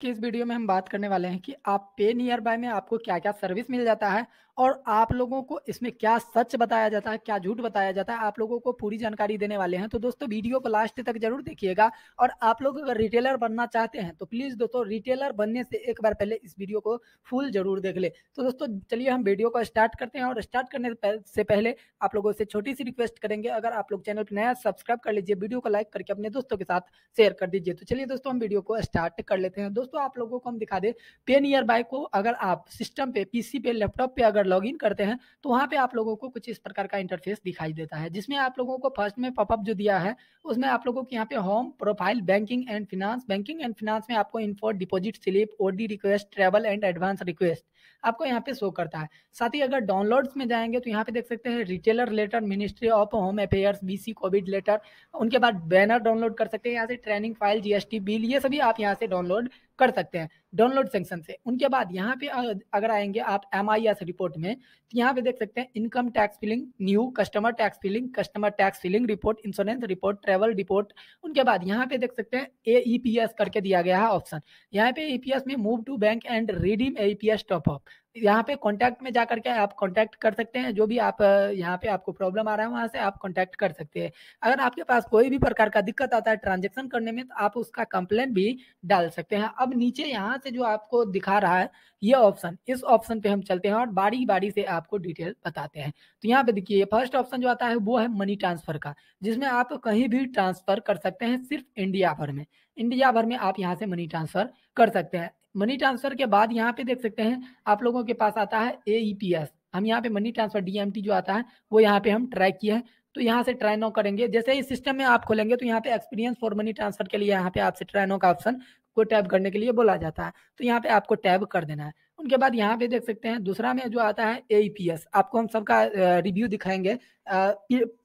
कि इस वीडियो में हम बात करने वाले हैं कि आप पे नियर बाय में आपको क्या क्या सर्विस मिल जाता है और आप लोगों को इसमें क्या सच बताया जाता है क्या झूठ बताया जाता है आप लोगों को पूरी जानकारी देने वाले हैं तो दोस्तों वीडियो को लास्ट तक जरूर देखिएगा और आप लोग अगर रिटेलर बनना चाहते हैं तो प्लीज़ दोस्तों रिटेलर बनने से एक बार पहले इस वीडियो को फुल जरूर देख ले तो दोस्तों चलिए हम वीडियो को स्टार्ट करते हैं और स्टार्ट करने से पहले आप लोगों से छोटी सी रिक्वेस्ट करेंगे अगर आप लोग चैनल पर नया सब्सक्राइब कर लीजिए वीडियो को लाइक करके अपने दोस्तों के साथ शेयर कर दीजिए तो चलिए दोस्तों हम वीडियो को स्टार्ट कर लेते हैं दोस्तों दोस्तों आप लोगों को हम दिखा दे पे नियर बाय को अगर आप सिस्टम पे पीसी पे लैपटॉप पे अगर लॉगिन करते हैं तो वहाँ पे आप लोगों को कुछ इस प्रकार का इंटरफेस दिखाई देता है जिसमें आप लोगों को फर्स्ट में पॉपअप जो दिया है उसमें आप लोगों को यहाँ पे home profile banking and finance banking and finance में आपको info deposit slip OD request travel and advance request आपको यहाँ पे शो करता है साथ ही अगर डाउनलोड्स में जाएंगे तो यहाँ पे देख सकते हैं retailer letter ministry of home affairs BC covid letter उनके बाद बैनर डाउनलोड कर सकते हैं यहाँ से ट्रेनिंग फाइल जीएसटी बिल ये सभी आप यहाँ से डाउनलोड कर सकते हैं डाउनलोड सेक्शन से उनके बाद यहाँ पे अगर आएंगे आप एम रिपोर्ट में तो यहाँ पे देख सकते हैं income tax filing new customer tax filing customer tax filing report insurance report travel report उनके बाद यहाँ पे देख सकते हैं ए e करके दिया गया है ऑप्शन यहाँ पे ई e में move to bank and redeem A P S top आप यहाँ पे कॉन्टैक्ट में जा करके आप कॉन्टैक्ट कर सकते हैं जो भी आप यहाँ पे आपको प्रॉब्लम आ रहा है वहाँ से आप कॉन्टैक्ट कर सकते हैं अगर आपके पास कोई भी प्रकार का दिक्कत आता है ट्रांजेक्शन करने में तो आप उसका कंप्लेन भी डाल सकते हैं अब नीचे यहाँ से जो आपको दिखा रहा है ये ऑप्शन इस ऑप्शन पे हम चलते हैं और बारी बारी से आपको डिटेल बताते हैं तो यहाँ पे देखिए फर्स्ट ऑप्शन जो आता है वो है मनी ट्रांसफर का जिसमें आप कहीं भी ट्रांसफर कर सकते हैं सिर्फ इंडिया भर में इंडिया भर में आप यहाँ से मनी ट्रांसफर कर सकते हैं मनी ट्रांसफर के बाद यहाँ पे देख सकते हैं आप लोगों के पास आता है ए e हम यहाँ पे मनी ट्रांसफर डीएमटी जो आता है वो यहाँ पे हम ट्रैक किए हैं तो यहाँ से ट्राई नो करेंगे जैसे ही सिस्टम में आप खोलेंगे तो यहाँ पे एक्सपीरियंस फॉर मनी ट्रांसफर के लिए यहाँ पे आपसे ट्राई नो का ऑप्शन को टैब करने के लिए बोला जाता है तो यहाँ पे आपको टैब कर देना है उनके बाद यहाँ पे देख सकते हैं दूसरा में जो आता है ए e आपको हम सबका रिव्यू दिखाएंगे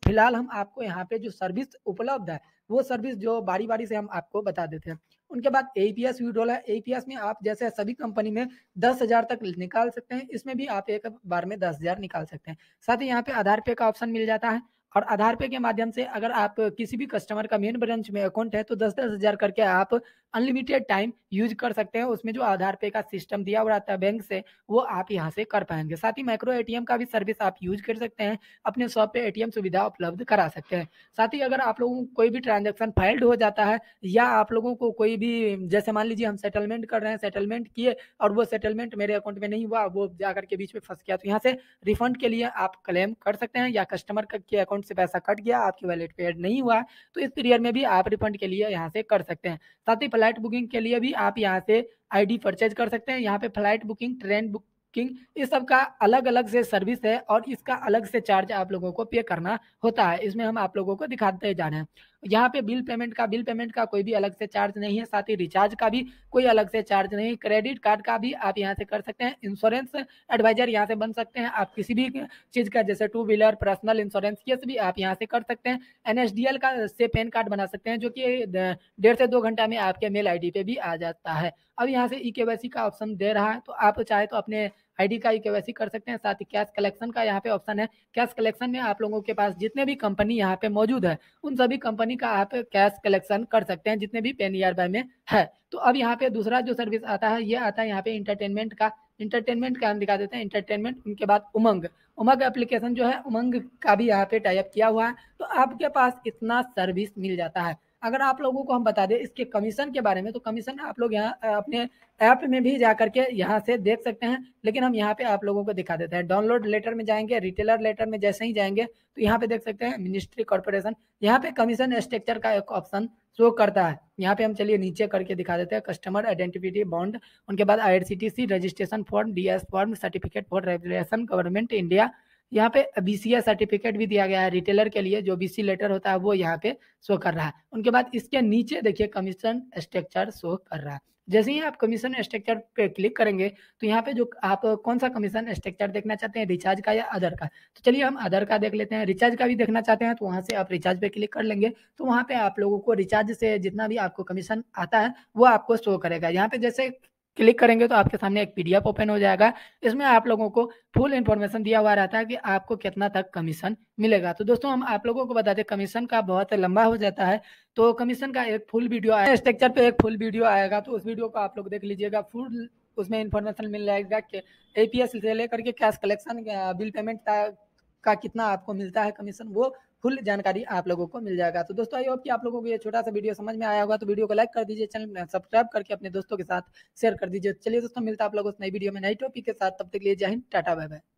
फिलहाल हम आपको यहाँ पे जो सर्विस उपलब्ध है वो सर्विस जो बारी बारी से हम आपको बता देते हैं उनके बाद एपीएस विड्रोल है एपीएस में आप जैसे सभी कंपनी में दस हजार तक निकाल सकते हैं इसमें भी आप एक बार में दस हजार निकाल सकते हैं साथ ही यहाँ पे आधार पे का ऑप्शन मिल जाता है और आधार पे के माध्यम से अगर आप किसी भी कस्टमर का मेन ब्रांच में अकाउंट है तो दस दस हजार करके आप अनलिमिटेड टाइम यूज कर सकते हैं उसमें जो आधार पे का सिस्टम दिया हुआ रहता है बैंक से वो आप यहाँ से कर पाएंगे साथ ही माइक्रो एटीएम का भी सर्विस आप यूज कर सकते हैं अपने शॉप पे एटीएम सुविधा उपलब्ध करा सकते हैं साथ ही अगर आप लोगों को कोई भी ट्रांजेक्शन फाइल्ड हो जाता है या आप लोगों को कोई भी जैसे मान लीजिए हम सेटलमेंट कर रहे हैं सेटलमेंट किए और वो सेटलमेंट मेरे अकाउंट में नहीं हुआ वो जाकर के बीच में फंस गया तो यहाँ से रिफंड के लिए आप क्लेम कर सकते हैं या कस्टमर के अकाउंट से पैसा कट गया आपके वैलेट पे एड नहीं हुआ तो इस पीरियड में भी आप रिफंड के लिए यहाँ से कर सकते हैं साथ ही फ्लाइट बुकिंग के लिए भी आप यहाँ से आईडी परचेज कर सकते हैं यहाँ पे फ्लाइट बुकिंग ट्रेन बुकिंग इस सब का अलग अलग से सर्विस है और इसका अलग से चार्ज आप लोगों को पे करना होता है इसमें हम आप लोगों को दिखाते जा रहे हैं यहाँ पे बिल पेमेंट का बिल पेमेंट का कोई भी अलग से चार्ज नहीं है साथ ही रिचार्ज का भी कोई अलग से चार्ज नहीं क्रेडिट कार्ड का भी आप यहाँ से कर सकते हैं इंश्योरेंस एडवाइजर यहाँ से बन सकते हैं आप किसी भी चीज़ का जैसे टू व्हीलर पर्सनल इंश्योरेंस ये भी आप यहाँ से कर सकते हैं एन का से पेन कार्ड बना सकते हैं जो कि डेढ़ से दो घंटा में आपके मेल आई पे भी आ जाता है अब यहाँ से ई e के का ऑप्शन दे रहा है तो आप चाहे तो अपने आईडी का वैसी कर सकते हैं साथ ही कैश कलेक्शन का यहाँ पे ऑप्शन है कैश कलेक्शन में आप लोगों के पास जितने भी कंपनी यहाँ पे मौजूद है उन सभी कंपनी का आप कैश कलेक्शन कर सकते हैं जितने भी पेन नियर में है तो अब यहाँ पे दूसरा जो सर्विस आता है ये आता है यहाँ पे इंटरटेनमेंट का इंटरटेनमेंट का हम दिखा देते हैं इंटरटेनमेंट उनके बाद उमंग उमंग एप्लीकेशन जो है उमंग का भी यहाँ पे टाइप किया हुआ है तो आपके पास इतना सर्विस मिल जाता है अगर आप लोगों को हम बता दें इसके कमीशन के बारे में तो कमीशन आप लोग यहाँ अपने ऐप में भी जा करके यहाँ से देख सकते हैं लेकिन हम यहाँ पे आप लोगों को दिखा देते हैं डाउनलोड लेटर में जाएंगे रिटेलर लेटर में जैसे ही जाएंगे तो यहाँ पे देख सकते हैं मिनिस्ट्री कॉरपोरेशन यहाँ पे कमीशन स्ट्रक्चर का एक ऑप्शन शो करता है यहाँ पे हम चलिए नीचे करके दिखा देते हैं कस्टमर आइडेंटिटी बॉन्ड उनके बाद I registration form D form certificate for regulation government India यहाँ पे बीसीए सर्टिफिकेट भी दिया गया है रिटेलर के लिए जो बीसी लेटर होता है वो यहाँ पे शो कर रहा है उनके बाद इसके नीचे देखिए कमीशन स्ट्रक्चर शो कर रहा है जैसे ही आप कमीशन स्ट्रक्चर पे क्लिक करेंगे तो यहाँ पे जो आप कौन सा कमीशन स्ट्रक्चर देखना चाहते हैं रिचार्ज का या अदर का तो चलिए हम अदर का देख लेते हैं रिचार्ज का भी देखना चाहते हैं तो वहाँ से आप रिचार्ज पे क्लिक कर लेंगे तो वहाँ पे आप लोगों को रिचार्ज से जितना भी आपको कमीशन आता है वो आपको शो करेगा यहाँ पे जैसे क्लिक करेंगे तो आपके सामने एक पीडीएफ ओपन हो जाएगा इसमें आप लोगों को फुल इन्फॉर्मेशन दिया हुआ रहता है कि आपको कितना तक कमीशन मिलेगा तो दोस्तों हम आप लोगों को बताते हैं कमीशन का बहुत लंबा हो जाता है तो कमीशन का एक फुल वीडियो आया स्ट्रक्चर पे एक फुल वीडियो आएगा तो उस वीडियो को आप लोग देख लीजिएगा फुल उसमें इन्फॉर्मेशन मिल जाएगा कि ए से लेकर के कैश कलेक्शन बिल पेमेंट का कितना आपको मिलता है कमीशन वो फुल जानकारी आप लोगों को मिल जाएगा तो दोस्तों आई होप कि आप लोगों को ये छोटा सा वीडियो समझ में आया होगा तो वीडियो को लाइक कर दीजिए चैनल सब्सक्राइब करके अपने दोस्तों के साथ शेयर कर दीजिए चलिए दोस्तों मिलता आप लोगों को नई वीडियो में नई टॉपिक के साथ तब तक लिए जय हिंद टाटा बाय बाय